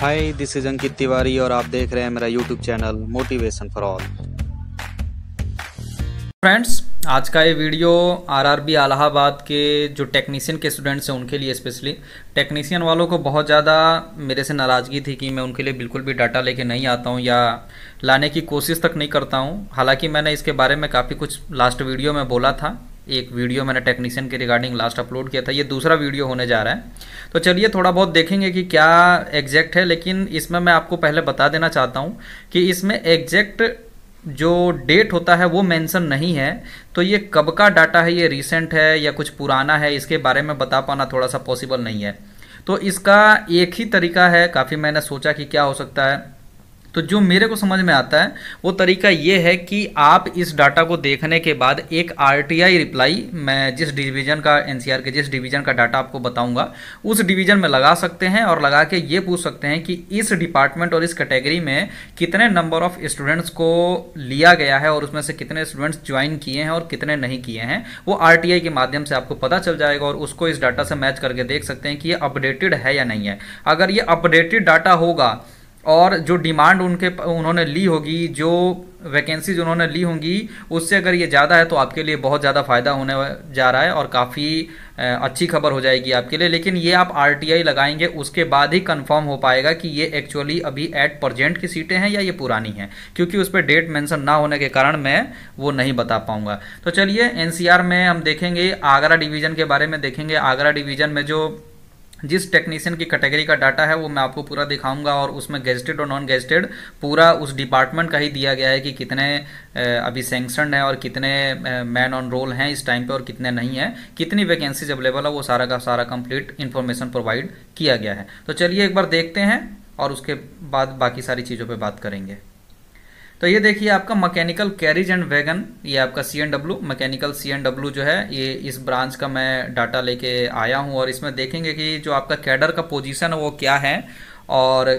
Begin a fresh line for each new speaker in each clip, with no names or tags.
hi this is Ankit Tiwari और आप देख रहे हैं मेरा YouTube channel motivation for all friends आज का ये वीडियो आरआरबी आलाहाबाद के जो टेक्नीशियन के स्टूडेंट्स हैं उनके लिए स्पेशली टेक्नीशियन वालों को बहुत ज़्यादा मेरे से नाराज़गी थी कि मैं उनके लिए बिल्कुल भी डाटा लेके नहीं आता हूँ या लाने की कोशिश तक नहीं करता हूँ हालांकि मैंने इसके बारे में काफ़ी कुछ लास्ट वीडियो में बोला था एक वीडियो मैंने टेक्नीशियन के रिगार्डिंग लास्ट अपलोड किया था ये दूसरा वीडियो होने जा रहा है तो चलिए थोड़ा बहुत देखेंगे कि क्या एग्जैक्ट है लेकिन इसमें मैं आपको पहले बता देना चाहता हूँ कि इसमें एग्जैक्ट जो डेट होता है वो मेंशन नहीं है तो ये कब का डाटा है ये रिसेंट है या कुछ पुराना है इसके बारे में बता पाना थोड़ा सा पॉसिबल नहीं है तो इसका एक ही तरीका है काफ़ी मैंने सोचा कि क्या हो सकता है तो जो मेरे को समझ में आता है वो तरीका ये है कि आप इस डाटा को देखने के बाद एक आर रिप्लाई मैं जिस डिवीज़न का एन के जिस डिवीज़न का डाटा आपको बताऊंगा उस डिवीज़न में लगा सकते हैं और लगा के ये पूछ सकते हैं कि इस डिपार्टमेंट और इस कैटेगरी में कितने नंबर ऑफ स्टूडेंट्स को लिया गया है और उसमें से कितने स्टूडेंट्स ज्वाइन किए हैं और कितने नहीं किए हैं वो आर के माध्यम से आपको पता चल जाएगा और उसको इस डाटा से मैच करके देख सकते हैं कि ये अपडेटेड है या नहीं है अगर ये अपडेटेड डाटा होगा और जो डिमांड उनके उन्होंने ली होगी जो वैकेंसीज उन्होंने ली होंगी उससे अगर ये ज़्यादा है तो आपके लिए बहुत ज़्यादा फ़ायदा होने जा रहा है और काफ़ी अच्छी खबर हो जाएगी आपके लिए लेकिन ये आप आर लगाएंगे उसके बाद ही कंफर्म हो पाएगा कि ये एक्चुअली अभी एट प्रजेंट की सीटें हैं या ये पुरानी हैं क्योंकि उस पर डेट मैंसन ना होने के कारण मैं वो नहीं बता पाऊँगा तो चलिए एन में हम देखेंगे आगरा डिवीज़न के बारे में देखेंगे आगरा डिवीज़न में जो जिस टेक्नीशियन की कैटेगरी का डाटा है वो मैं आपको पूरा दिखाऊंगा और उसमें गेजटेड और नॉन गेजटेड पूरा उस डिपार्टमेंट का ही दिया गया है कि कितने अभी सेंक्शनड हैं और कितने मैन ऑन रोल हैं इस टाइम पे और कितने नहीं हैं कितनी वैकेंसीज अवेलेबल है वो सारा का सारा कंप्लीट इन्फॉर्मेशन प्रोवाइड किया गया है तो चलिए एक बार देखते हैं और उसके बाद बाकी सारी चीज़ों पर बात करेंगे तो ये देखिए आपका मैकेनिकल कैरिज एंड वैगन ये आपका C N mechanical C N W जो है ये इस ब्रांच का मैं डाटा लेके आया हूँ और इसमें देखेंगे कि जो आपका कैडर का पोजीशन है वो क्या है और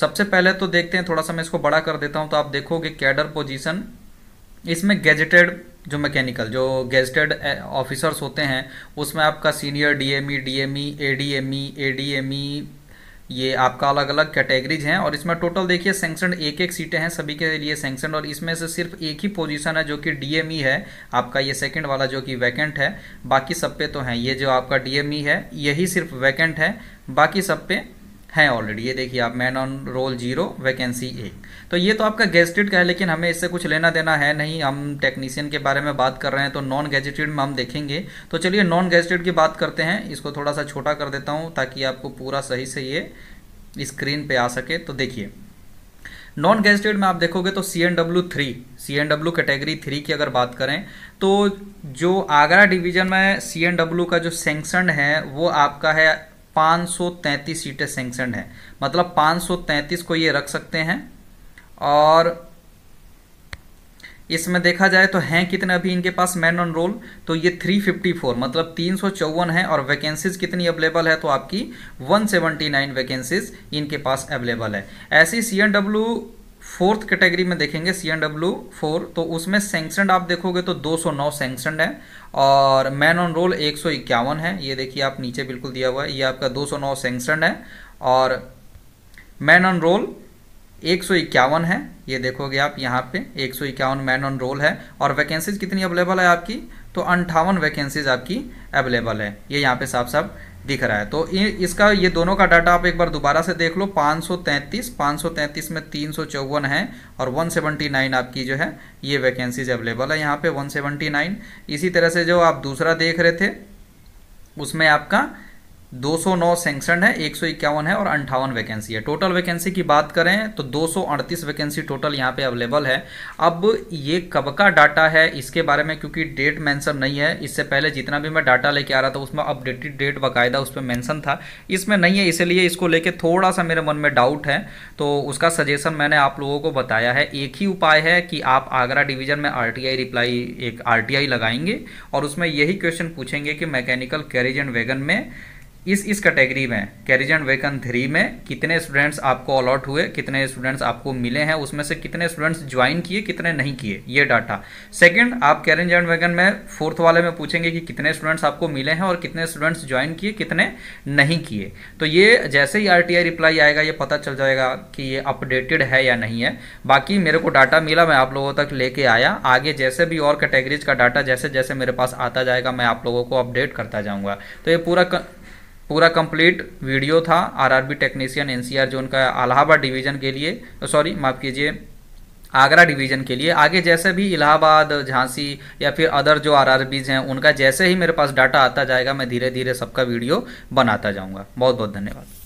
सबसे पहले तो देखते हैं थोड़ा सा मैं इसको बड़ा कर देता हूँ तो आप देखोगे कैडर पोजीशन इसमें गेजेटेड जो मैकेनिकल जो गेजेटेड ऑफिसर्स होते हैं उसमें आपका senior DME DME ADME ADME ये आपका अलग अलग कैटेगरीज हैं और इसमें टोटल देखिए सेंक्शन एक एक सीटें हैं सभी के लिए सेंक्शन और इसमें से सिर्फ एक ही पोजीशन है जो कि डीएमई e है आपका ये सेकंड वाला जो कि वैकेंट है बाकी सब पे तो हैं ये जो आपका डीएमई e है यही सिर्फ वैकेंट है बाकी सब पे हैं ऑलरेडी ये देखिए आप man on roll zero vacancy एक तो ये तो आपका गेजेटेड का है लेकिन हमें इससे कुछ लेना देना है नहीं हम टेक्नीशियन के बारे में बात कर रहे हैं तो नॉन गेजेटेड में हम देखेंगे तो चलिए नॉन गेजेटेड की बात करते हैं इसको थोड़ा सा छोटा कर देता हूँ ताकि आपको पूरा सही से ये स्क्रीन पर आ सके तो देखिए नॉन गेजेटेड में आप देखोगे तो C N W three C N W category three की अगर बात करें तो जो आगरा डिवीजन में सी एन डब्ल्यू का जो सेंक्शन है वो आपका है 533 सीटें सेंक्शन हैं मतलब 533 को ये रख सकते हैं और इसमें देखा जाए तो हैं कितने अभी इनके पास मैन ऑन रोल तो ये 354 मतलब तीन सौ है और वैकेंसीज कितनी अवेलेबल है तो आपकी 179 वैकेंसीज इनके पास अवेलेबल है ऐसी सी फोर्थ कैटेगरी में देखेंगे सी एन डब्ल्यू फोर तो उसमें सेंक्शनड आप देखोगे तो 209 सैंक्शनड है और मैन ऑन रोल एक है ये देखिए आप नीचे बिल्कुल दिया हुआ है ये आपका 209 सेंक्शन है और मैन ऑन रोल एक है ये देखोगे आप यहाँ पे एक मैन ऑन रोल है और वैकेंसीज कितनी अवेलेबल है आपकी तो अंठावन वैकेंसीज आपकी अवेलेबल है ये यहाँ पे साफ साफ दिख रहा है तो इसका ये दोनों का डाटा आप एक बार दोबारा से देख लो 533 533 में तीन है और 179 आपकी जो है ये वैकेंसीज अवेलेबल है यहाँ पे 179 इसी तरह से जो आप दूसरा देख रहे थे उसमें आपका 209 सैंक्शन है एक है और अंठावन वैकेंसी है टोटल वैकेंसी की बात करें तो 238 वैकेंसी टोटल यहाँ पे अवेलेबल है अब ये कब का डाटा है इसके बारे में क्योंकि डेट मेंशन नहीं है इससे पहले जितना भी मैं डाटा लेके आ रहा था उसमें अपडेटेड डेट बाकायदा उस पर मैंसन था इसमें नहीं है इसलिए इसको लेके थोड़ा सा मेरे मन में डाउट है तो उसका सजेशन मैंने आप लोगों को बताया है एक ही उपाय है कि आप आगरा डिवीजन में आर रिप्लाई एक आर लगाएंगे और उसमें यही क्वेश्चन पूछेंगे कि मैकेनिकल कैरेज एंड वैगन में इस इस कैटेगरी में कैरिजन वेकन थ्री में कितने स्टूडेंट्स आपको अलॉट हुए कितने स्टूडेंट्स आपको मिले हैं उसमें से कितने स्टूडेंट्स ज्वाइन किए कितने नहीं किए ये डाटा सेकंड आप कैरिजन वेकन में फोर्थ वाले में पूछेंगे कि कितने स्टूडेंट्स आपको मिले हैं और कितने स्टूडेंट्स ज्वाइन किए कितने नहीं किए तो ये जैसे ही आर रिप्लाई आएगा ये पता चल जाएगा कि ये अपडेटेड है या नहीं है बाकी मेरे को डाटा मिला मैं आप लोगों तक लेके आया आगे जैसे भी और कैटेगरीज का डाटा जैसे जैसे मेरे पास आता जाएगा मैं आप लोगों को अपडेट करता जाऊँगा तो ये पूरा पूरा कंप्लीट वीडियो था आरआरबी टेक्नीशियन एनसीआर जोन का इलाहाबाद डिवीजन के लिए सॉरी माफ़ कीजिए आगरा डिवीजन के लिए आगे जैसे भी इलाहाबाद झांसी या फिर अदर जो आरआरबीज हैं उनका जैसे ही मेरे पास डाटा आता जाएगा मैं धीरे धीरे सबका वीडियो बनाता जाऊँगा बहुत बहुत धन्यवाद